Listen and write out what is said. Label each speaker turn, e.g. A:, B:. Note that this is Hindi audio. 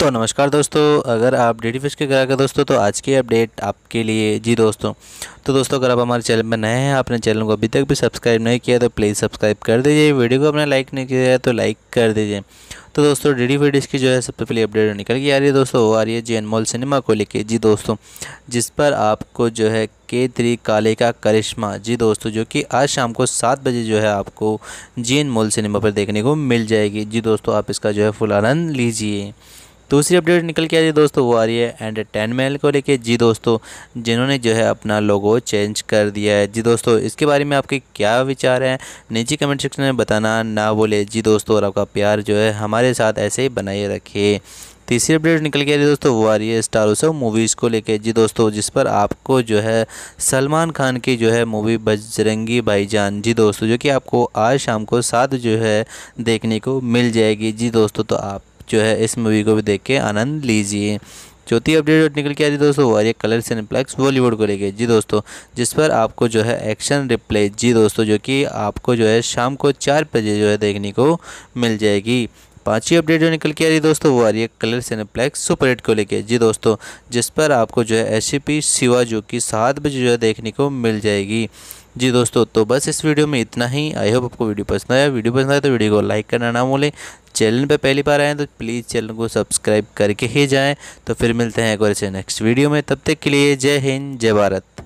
A: तो नमस्कार दोस्तों अगर आप डी फिश के ग्राहक हैं दोस्तों तो आज की अपडेट आपके लिए जी दोस्तों तो दोस्तों अगर आप हमारे चैनल में नए हैं आपने चैनल को अभी तक भी सब्सक्राइब नहीं किया तो प्लीज़ सब्सक्राइब कर दीजिए वीडियो को आपने लाइक नहीं किया है तो लाइक कर दीजिए तो दोस्तों डी डी फिश की जो है सबसे पहले अपडेट निकल के आ रही है दोस्तों वो आ रही है जी अनमोल सिनेमा को लेके जी दोस्तों जिस पर आपको जो है के थ्री काले का करिश्मा जी दोस्तों जो कि आज शाम को सात बजे जो है आपको जी अनमोल सिनेमा पर देखने को मिल जाएगी जी दोस्तों आप इसका जो है फुल आनंद लीजिए दूसरी अपडेट निकल के आ रही है दोस्तों वो आ रही है एंड टेन मेल को लेके जी दोस्तों जिन्होंने जो है अपना लोगो चेंज कर दिया है जी दोस्तों इसके बारे में आपके क्या विचार हैं नीचे कमेंट सेक्शन में बताना ना बोले जी दोस्तों और आपका प्यार जो है हमारे साथ ऐसे ही बनाए रखे तीसरी अपडेट निकल के आ रही है दोस्तों वो आ रही है स्टार उत्सव मूवीज़ को लेके जी दोस्तों जिस पर आपको जो है सलमान खान की जो है मूवी बजरंगी भाईजान जी दोस्तों जो कि आपको आज शाम को सात जो है देखने को मिल जाएगी जी दोस्तों तो आप जो है इस मूवी को भी देख के आनंद लीजिए चौथी अपडेट जो निकल के आ रही दोस्तों वो आ रही है कलर सिनेप्लेक्स बॉलीवुड को लेके जी दोस्तों जिस पर आपको जो है एक्शन रिप्ले जी दोस्तों जो कि आपको जो है शाम को चार बजे जो है देखने को मिल जाएगी पांचवी अपडेट जो निकल के आ रही है दोस्तों वो आ रही है कलर सिनेप्लेक्स सुपर हिट को लेके जी दोस्तों जिस पर आपको जो है एस पी शिवा जो कि सात बजे जो है देखने को मिल जाएगी जी दोस्तों तो बस इस वीडियो में इतना ही आई होप आपको वीडियो पसंद आया वीडियो पसंद आया तो वीडियो को लाइक करना ना भूलें चैनल पर पहली बार हैं तो प्लीज़ चैनल को सब्सक्राइब करके ही जाएँ तो फिर मिलते हैं एक और से नेक्स्ट वीडियो में तब तक के लिए जय हिंद जय भारत